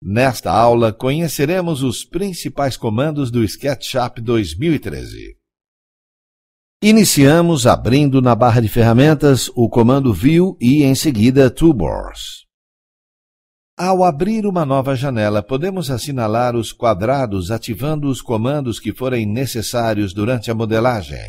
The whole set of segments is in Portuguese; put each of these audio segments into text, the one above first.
Nesta aula, conheceremos os principais comandos do SketchUp 2013. Iniciamos abrindo na barra de ferramentas o comando View e, em seguida, Toolbars. Ao abrir uma nova janela, podemos assinalar os quadrados ativando os comandos que forem necessários durante a modelagem.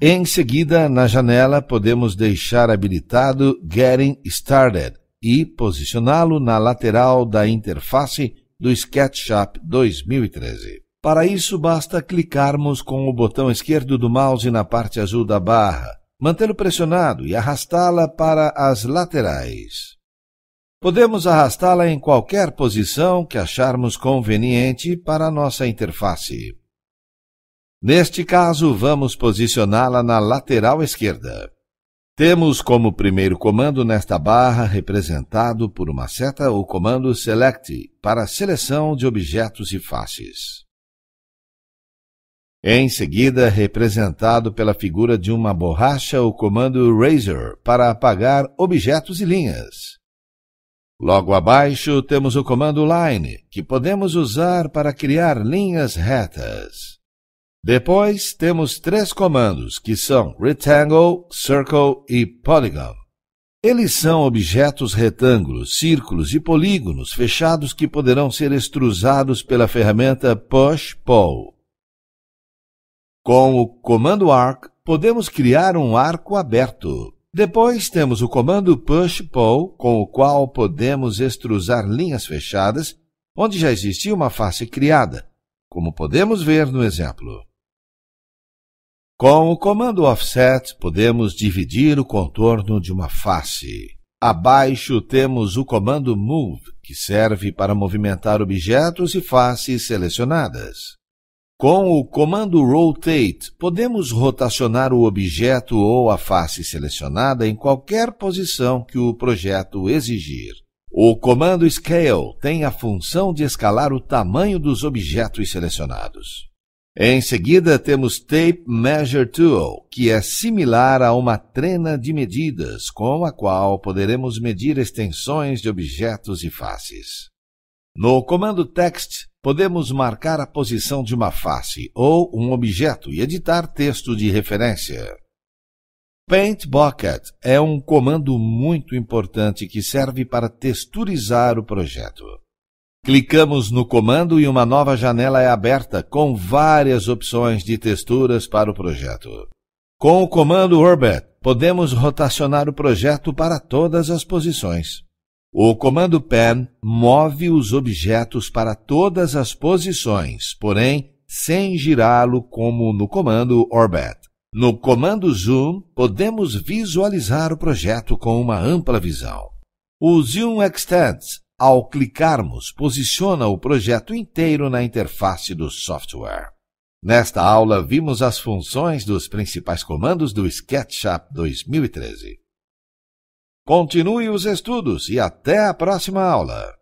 Em seguida, na janela, podemos deixar habilitado Getting Started, e posicioná-lo na lateral da interface do SketchUp 2013. Para isso, basta clicarmos com o botão esquerdo do mouse na parte azul da barra, mantê-lo pressionado e arrastá-la para as laterais. Podemos arrastá-la em qualquer posição que acharmos conveniente para nossa interface. Neste caso, vamos posicioná-la na lateral esquerda. Temos como primeiro comando nesta barra, representado por uma seta, o comando Select para seleção de objetos e faces. Em seguida, representado pela figura de uma borracha, o comando Razor para apagar objetos e linhas. Logo abaixo, temos o comando Line, que podemos usar para criar linhas retas. Depois temos três comandos que são Rectangle, Circle e Polygon. Eles são objetos retângulos, círculos e polígonos fechados que poderão ser extrusados pela ferramenta Push-Pull. Com o comando Arc, podemos criar um arco aberto. Depois temos o comando Push-Pull, com o qual podemos extrusar linhas fechadas, onde já existia uma face criada, como podemos ver no exemplo. Com o comando offset, podemos dividir o contorno de uma face. Abaixo temos o comando move, que serve para movimentar objetos e faces selecionadas. Com o comando rotate, podemos rotacionar o objeto ou a face selecionada em qualquer posição que o projeto exigir. O comando scale tem a função de escalar o tamanho dos objetos selecionados. Em seguida, temos Tape Measure Tool, que é similar a uma trena de medidas com a qual poderemos medir extensões de objetos e faces. No comando Text, podemos marcar a posição de uma face ou um objeto e editar texto de referência. Paint Bucket é um comando muito importante que serve para texturizar o projeto. Clicamos no comando e uma nova janela é aberta com várias opções de texturas para o projeto. Com o comando Orbit, podemos rotacionar o projeto para todas as posições. O comando Pen move os objetos para todas as posições, porém sem girá-lo como no comando Orbit. No comando Zoom, podemos visualizar o projeto com uma ampla visão. O Zoom Extends ao clicarmos, posiciona o projeto inteiro na interface do software. Nesta aula, vimos as funções dos principais comandos do SketchUp 2013. Continue os estudos e até a próxima aula!